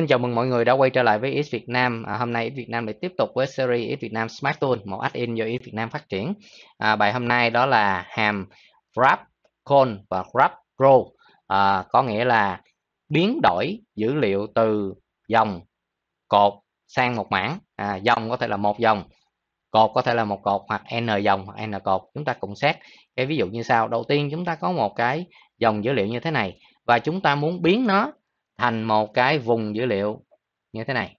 Xin chào mừng mọi người đã quay trở lại với X Việt Nam. À, hôm nay X Việt Nam để tiếp tục với series X Việt Nam Smart Tool, một add-in do X Việt Nam phát triển. À, bài hôm nay đó là hàm wrap call và wrap row, à, có nghĩa là biến đổi dữ liệu từ dòng cột sang một mảng. À, dòng có thể là một dòng, cột có thể là một cột hoặc n dòng hoặc n cột. Chúng ta cùng xét cái ví dụ như sau. Đầu tiên chúng ta có một cái dòng dữ liệu như thế này và chúng ta muốn biến nó thành một cái vùng dữ liệu như thế này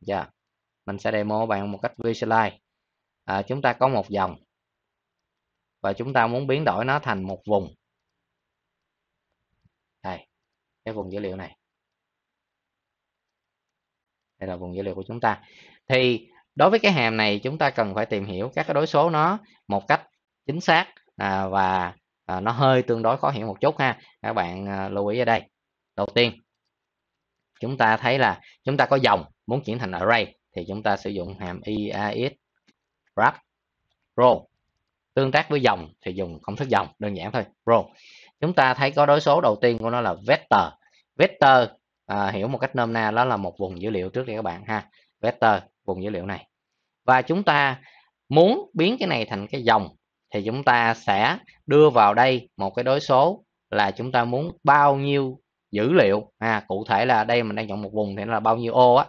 giờ yeah. mình sẽ demo bạn một cách visualize à, chúng ta có một dòng và chúng ta muốn biến đổi nó thành một vùng đây cái vùng dữ liệu này đây là vùng dữ liệu của chúng ta thì đối với cái hàm này chúng ta cần phải tìm hiểu các cái đối số nó một cách chính xác à, và à, nó hơi tương đối khó hiểu một chút ha các bạn à, lưu ý ở đây đầu tiên chúng ta thấy là chúng ta có dòng muốn chuyển thành array thì chúng ta sử dụng hàm ias wrap row tương tác với dòng thì dùng công thức dòng đơn giản thôi row chúng ta thấy có đối số đầu tiên của nó là vector vector à, hiểu một cách nôm na đó là một vùng dữ liệu trước đây các bạn ha vector vùng dữ liệu này và chúng ta muốn biến cái này thành cái dòng thì chúng ta sẽ đưa vào đây một cái đối số là chúng ta muốn bao nhiêu dữ liệu à, cụ thể là đây mình đang chọn một vùng thì nó là bao nhiêu ô á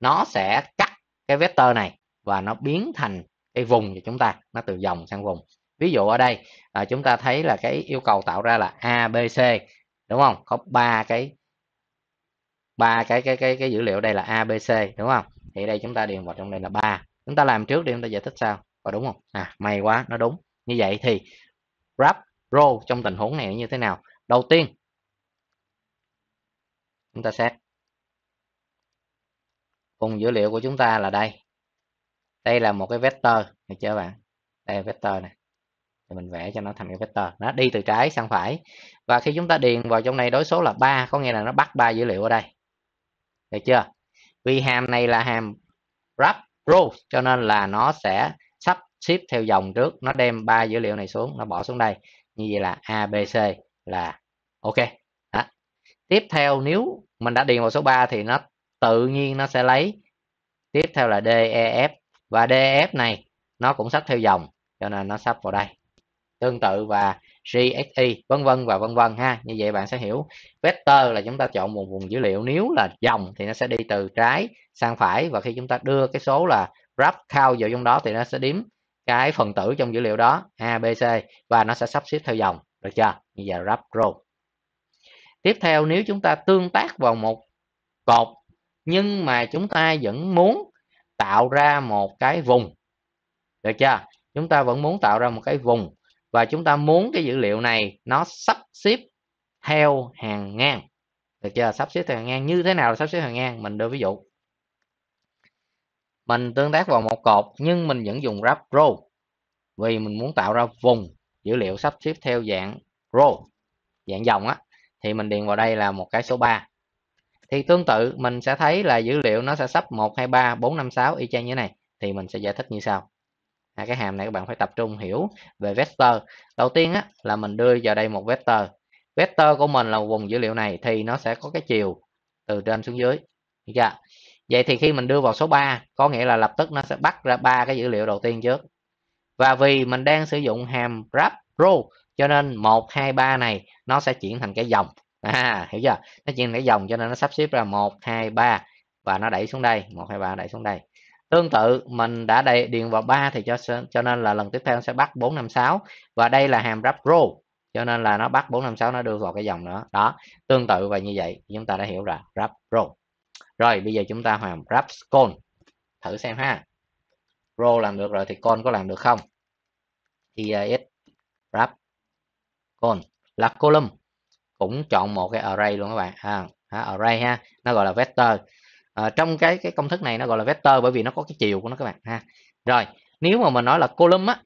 nó sẽ cắt cái vector này và nó biến thành cái vùng cho chúng ta nó từ dòng sang vùng ví dụ ở đây à, chúng ta thấy là cái yêu cầu tạo ra là a b c đúng không có ba cái ba cái cái cái cái dữ liệu đây là a b c đúng không thì đây chúng ta điền vào trong đây là ba chúng ta làm trước đi chúng ta giải thích sao có đúng không à may quá nó đúng như vậy thì wrap, row trong tình huống này như thế nào đầu tiên chúng ta xét vùng dữ liệu của chúng ta là đây đây là một cái vector được chưa bạn đây là vector này thì mình vẽ cho nó thành cái vector nó đi từ trái sang phải và khi chúng ta điền vào trong này đối số là 3 có nghĩa là nó bắt ba dữ liệu ở đây được chưa vì hàm này là hàm wrap row cho nên là nó sẽ sắp xếp theo dòng trước nó đem ba dữ liệu này xuống nó bỏ xuống đây như vậy là abc là ok tiếp theo nếu mình đã điền vào số 3 thì nó tự nhiên nó sẽ lấy tiếp theo là DEF và DEF này nó cũng sắp theo dòng cho nên nó sắp vào đây tương tự và GSE vân vân và vân vân ha như vậy bạn sẽ hiểu vector là chúng ta chọn một vùng dữ liệu nếu là dòng thì nó sẽ đi từ trái sang phải và khi chúng ta đưa cái số là wrap count vào trong đó thì nó sẽ đếm cái phần tử trong dữ liệu đó A B C và nó sẽ sắp xếp theo dòng được chưa bây giờ wrap row tiếp theo nếu chúng ta tương tác vào một cột nhưng mà chúng ta vẫn muốn tạo ra một cái vùng được chưa chúng ta vẫn muốn tạo ra một cái vùng và chúng ta muốn cái dữ liệu này nó sắp xếp theo hàng ngang được chưa sắp xếp theo hàng ngang như thế nào là sắp xếp hàng ngang mình đưa ví dụ mình tương tác vào một cột nhưng mình vẫn dùng wrap row vì mình muốn tạo ra vùng dữ liệu sắp xếp theo dạng row dạng dòng á thì mình điền vào đây là một cái số 3 thì tương tự mình sẽ thấy là dữ liệu nó sẽ sắp 1 2 3 4 5 6 y chang như thế này thì mình sẽ giải thích như sau hai à, cái hàm này các bạn phải tập trung hiểu về vector đầu tiên á, là mình đưa vào đây một vector vector của mình là vùng dữ liệu này thì nó sẽ có cái chiều từ trên xuống dưới chưa dạ. vậy thì khi mình đưa vào số 3 có nghĩa là lập tức nó sẽ bắt ra ba cái dữ liệu đầu tiên trước và vì mình đang sử dụng hàm wrap row cho nên một hai ba này nó sẽ chuyển thành cái dòng à, hiểu chưa nó chuyển thành cái dòng cho nên nó sắp xếp ra một hai ba và nó đẩy xuống đây một hai ba đẩy xuống đây tương tự mình đã đầy điền vào 3 thì cho cho nên là lần tiếp theo nó sẽ bắt 456 và đây là hàm wrap row cho nên là nó bắt 456 nó đưa vào cái dòng nữa đó tương tự và như vậy chúng ta đã hiểu là wrap row rồi bây giờ chúng ta hoàn wrap con thử xem ha row làm được rồi thì con có làm được không thì uh, ráp column là column cũng chọn một cái array luôn các bạn à, array ha nó gọi là vector à, trong cái cái công thức này nó gọi là vector bởi vì nó có cái chiều của nó các bạn ha rồi nếu mà mình nói là column á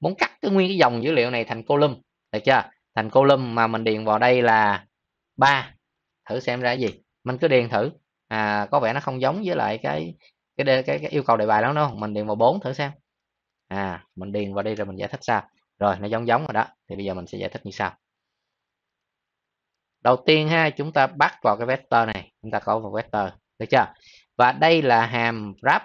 muốn cắt cái nguyên cái dòng dữ liệu này thành column được chưa thành column mà mình điền vào đây là ba thử xem ra gì mình cứ điền thử à, có vẻ nó không giống với lại cái cái, cái, cái yêu cầu đề bài đó đâu mình điền vào 4 thử xem à mình điền vào đây rồi mình giải thích sao rồi nó giống giống rồi đó thì bây giờ mình sẽ giải thích như sau đầu tiên ha chúng ta bắt vào cái vector này chúng ta có một vector được chưa và đây là hàm wrap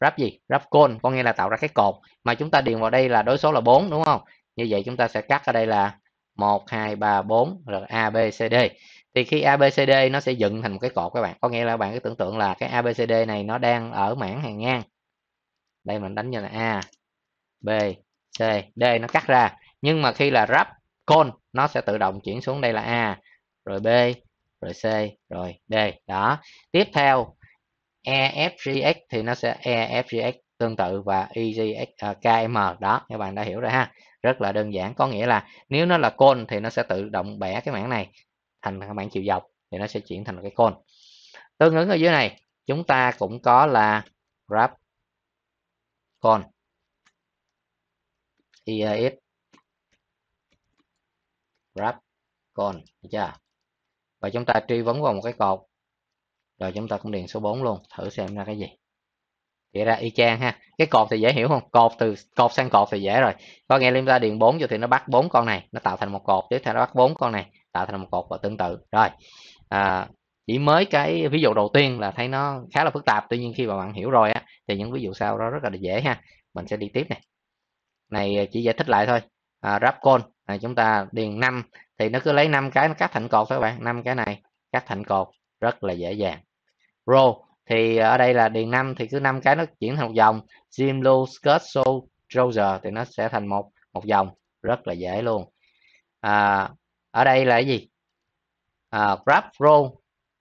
wrap gì wrap cone có nghĩa là tạo ra cái cột mà chúng ta điền vào đây là đối số là 4 đúng không như vậy chúng ta sẽ cắt ở đây là 1 2 3 4 rồi A B C D thì khi A B C D nó sẽ dựng thành một cái cột các bạn có nghĩa là bạn cứ tưởng tượng là cái A B C D này nó đang ở mảng hàng ngang đây mình đánh như là A B D D nó cắt ra nhưng mà khi là wrap, con nó sẽ tự động chuyển xuống đây là A rồi B rồi C rồi D đó tiếp theo E, F, G, X thì nó sẽ E, F, G, X tương tự và EGX à, K, M đó các bạn đã hiểu rồi ha rất là đơn giản có nghĩa là nếu nó là con thì nó sẽ tự động bẻ cái mảng này thành các bạn chiều dọc thì nó sẽ chuyển thành cái con. tương ứng ở dưới này chúng ta cũng có là wrap, con. IAS wrap con được chưa và chúng ta truy vấn vào một cái cột rồi chúng ta cũng điền số 4 luôn thử xem ra cái gì thì ra y chang ha cái cột thì dễ hiểu không cột từ cột sang cột thì dễ rồi có nghe chúng ta điền 4 vô thì nó bắt bốn con này nó tạo thành một cột tiếp theo nó bắt bốn con này tạo thành một cột và tương tự rồi à, chỉ mới cái ví dụ đầu tiên là thấy nó khá là phức tạp tuy nhiên khi mà bạn hiểu rồi á thì những ví dụ sau đó rất là dễ ha mình sẽ đi tiếp này này à, chỉ giải thích lại thôi à, ráp côn này chúng ta điền 5 thì nó cứ lấy 5 cái nó cắt thành cột các bạn 5 cái này cắt thành cột rất là dễ dàng row thì ở đây là điền 5 thì cứ 5 cái nó chuyển thành một dòng gym blue skirt so trouser thì nó sẽ thành một một dòng rất là dễ luôn à, ở đây là cái gì à, grab row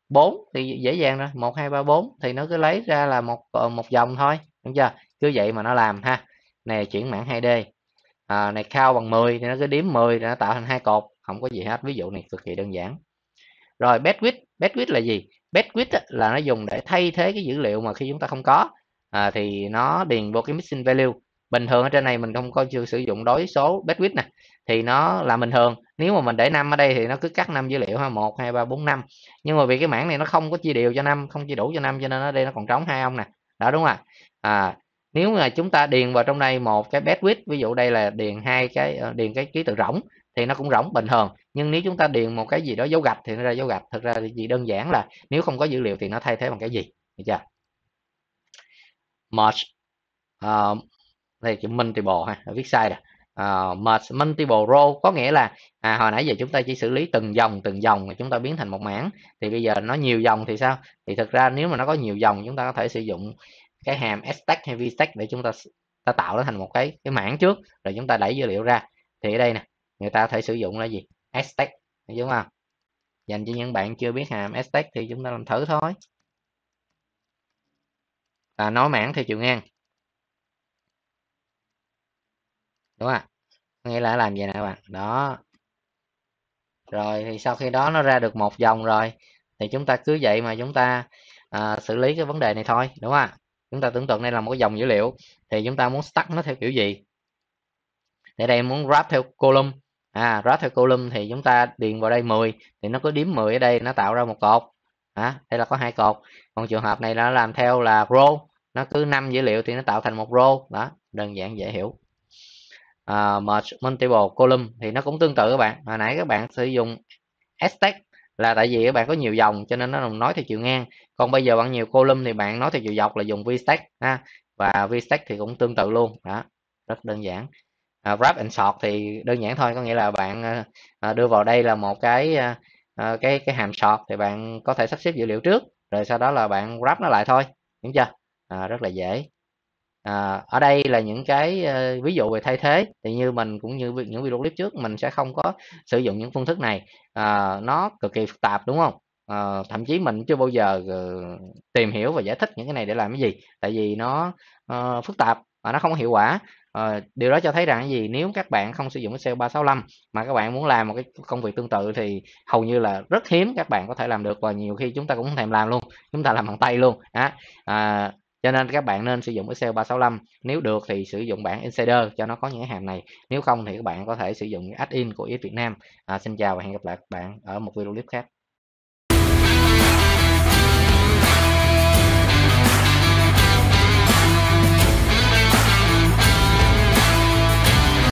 4 thì dễ dàng rồi 1 2 3 4 thì nó cứ lấy ra là một ờ, một dòng thôi đúng chưa cứ vậy mà nó làm ha này chuyển mảng 2D à, này cao bằng 10 thì nó cứ đếm 10 thì nó tạo thành hai cột không có gì hết ví dụ này cực kỳ đơn giản rồi bedwidth bedwidth là gì bedwidth là nó dùng để thay thế cái dữ liệu mà khi chúng ta không có à, thì nó điền vô cái missing value bình thường ở trên này mình không có chưa sử dụng đối số bedwidth nè thì nó là bình thường nếu mà mình để năm ở đây thì nó cứ cắt năm dữ liệu ha một hai ba bốn năm nhưng mà vì cái mảng này nó không có chia đều cho năm không chia đủ cho năm cho nên ở đây nó còn trống hai ông nè đó đúng rồi à nếu mà chúng ta điền vào trong đây một cái bedwidth ví dụ đây là điền hai cái ờ, điền cái ký tự rỗng thì nó cũng rỗng bình thường nhưng nếu chúng ta điền một cái gì đó dấu gạch thì nó ra dấu gạch thực ra thì chỉ đơn giản là nếu không có dữ liệu thì nó thay thế bằng cái gì được chưa merge uh, đây chữ multiple ha viết sai rồi uh, merge multiple row có nghĩa là à, hồi nãy giờ chúng ta chỉ xử lý từng dòng từng dòng mà chúng ta biến thành một mảng thì bây giờ nó nhiều dòng thì sao thì thực ra nếu mà nó có nhiều dòng chúng ta có thể sử dụng cái hàm stack hay vstack để chúng ta ta tạo nó thành một cái cái mảng trước rồi chúng ta đẩy dữ liệu ra thì ở đây nè người ta có thể sử dụng là gì stack đúng không dành cho những bạn chưa biết hàm stack thì chúng ta làm thử thôi là nói mảng theo chiều ngang đúng không nghĩa là làm vậy nè các bạn đó rồi thì sau khi đó nó ra được một dòng rồi thì chúng ta cứ vậy mà chúng ta à, xử lý cái vấn đề này thôi đúng không ạ chúng ta tưởng tượng đây là một cái dòng dữ liệu thì chúng ta muốn stack nó theo kiểu gì để đây muốn wrap theo column à wrap theo column thì chúng ta điền vào đây 10 thì nó có điểm 10 ở đây nó tạo ra một cột à, đây là có hai cột còn trường hợp này nó làm theo là row nó cứ năm dữ liệu thì nó tạo thành một row đó đơn giản dễ hiểu uh, merge multiple column thì nó cũng tương tự các bạn hồi nãy các bạn sử dụng stack e là tại vì các bạn có nhiều dòng cho nên nó nói theo chiều ngang còn bây giờ bạn nhiều column thì bạn nói theo chiều dọc là dùng vstack ha và vstack thì cũng tương tự luôn đó rất đơn giản à, wrap and sort thì đơn giản thôi có nghĩa là bạn à, à đưa vào đây là một cái à, à, cái cái hàm sort thì bạn có thể sắp xếp dữ liệu trước rồi sau đó là bạn wrap nó lại thôi đúng chưa à, rất là dễ à, ở đây là những cái uh, ví dụ về thay thế thì như mình cũng như những video clip trước mình sẽ không có sử dụng những phương thức này à, nó cực kỳ phức tạp đúng không à, thậm chí mình chưa bao giờ uh, tìm hiểu và giải thích những cái này để làm cái gì tại vì nó uh, phức tạp và nó không hiệu quả à, điều đó cho thấy rằng gì nếu các bạn không sử dụng cái sale 365 mà các bạn muốn làm một cái công việc tương tự thì hầu như là rất hiếm các bạn có thể làm được và nhiều khi chúng ta cũng không thèm làm luôn chúng ta làm bằng tay luôn à, à, cho nên các bạn nên sử dụng Excel 365 nếu được thì sử dụng bản Insider cho nó có những cái hàm này nếu không thì các bạn có thể sử dụng add-in của IS Việt Nam à, xin chào và hẹn gặp lại các bạn ở một video clip khác